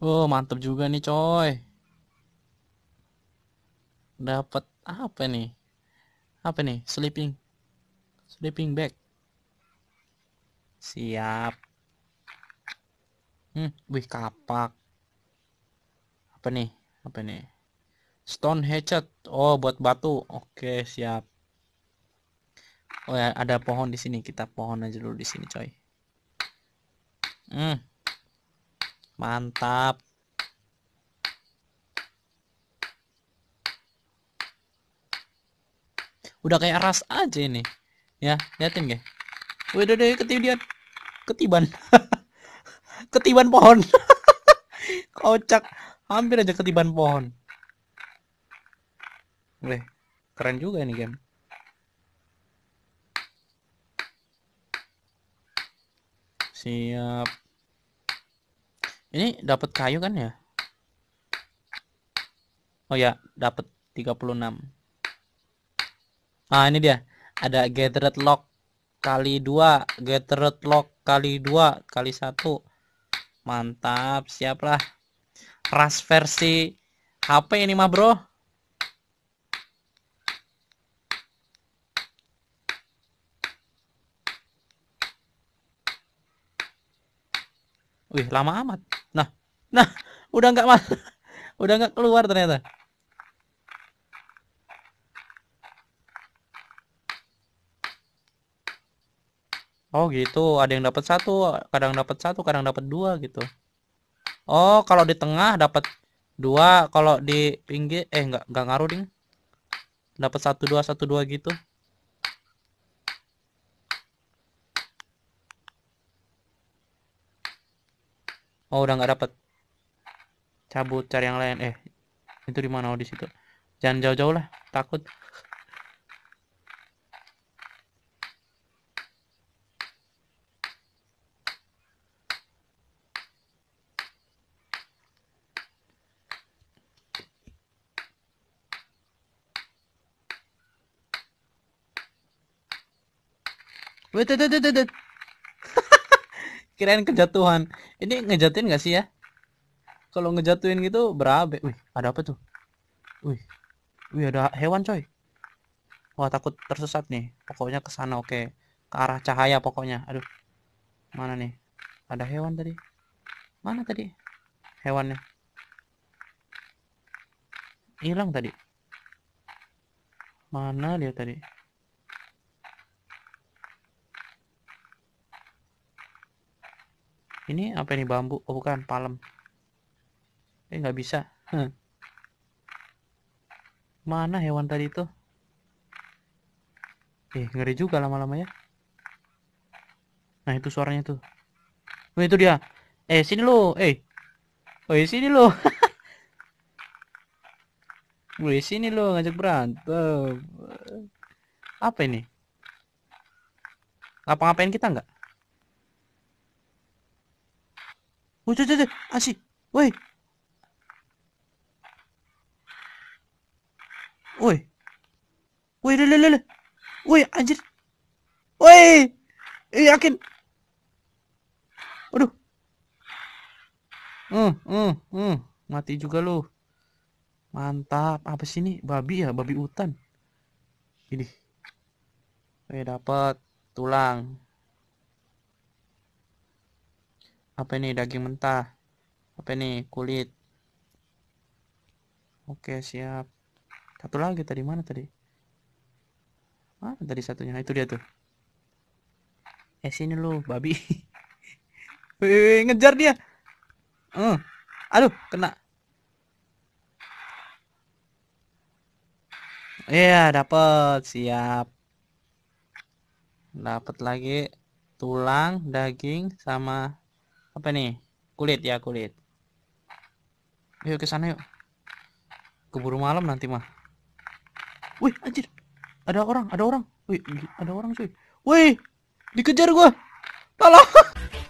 Oh, mantep juga nih, coy. Dapat apa nih? Apa nih? Sleeping. Sleeping bag. Siap. Hmm, wih kapak. Apa nih? Apa nih? Stone hatchet. Oh, buat batu. Oke, siap. Oh ya, ada pohon di sini. Kita pohon aja dulu di sini, coy. Hmm. Mantap. Udah kayak ras aja ini. Ya, liatin gak? Udah deh ketiban. Ketiban. ketiban pohon. Kocak. Hampir aja ketiban pohon. Weh, keren juga ini game. Siap. Ini dapat kayu kan ya? Oh ya, dapat 36. Ah, ini dia. Ada gathered log kali 2, gathered log kali 2 kali 1. Mantap, siaplah. Ras versi HP ini mah, Bro. Wih, lama amat. Nah, udah nggak mas, udah nggak keluar ternyata. Oh gitu, ada yang dapat satu, kadang dapat satu, kadang dapat dua gitu. Oh, kalau di tengah dapat dua, kalau di pinggir eh nggak nggak ngaruh ding. Dapat satu dua satu dua gitu. Oh udah nggak dapat cabut cari yang lain eh itu di mana oh di situ jangan jauh-jauh lah takut Wait, wait, wait, wait, wait. Kirain kejatuhan. Ini ngejatin gak sih ya? kalau ngejatuhin gitu berabe wih ada apa tuh wih wih ada hewan coy wah takut tersesat nih pokoknya ke sana oke ke arah cahaya pokoknya aduh mana nih ada hewan tadi mana tadi hewannya hilang tadi mana dia tadi ini apa ini bambu oh bukan palem eh nggak bisa mana hewan tadi itu eh ngeri juga lama-lama ya nah itu suaranya tuh oh itu dia eh sini lo eh oh ya sini lo oh, Gue ya sini lo ngajak berantem. Apa ini? Apa ngapain kita nggak? Woi, oh, cuy, cuy, asih. Woi, Woi, lele lele. Woi, anjir. Woi. Eh, yakin. Aduh. Hmm, hmm, hmm. Mati juga lo. Mantap. Apa sih ini? Babi ya, babi hutan. Ini. Oke, eh, dapat tulang. Apa ini? Daging mentah. Apa ini? Kulit. Oke, siap. Satu lagi tadi mana tadi? ah tadi satunya? Itu dia tuh. Eh sini lu, babi. Wih, ngejar dia. Uh. Aduh, kena. Iya, yeah, dapat. Siap. Dapat lagi tulang, daging sama apa nih? Kulit ya, kulit. Yuk ke sana yuk. Keburu malam nanti mah. Wih, anjir. Ada orang, ada orang. Wih, ada orang cuy. Wih, dikejar gua. Tolong.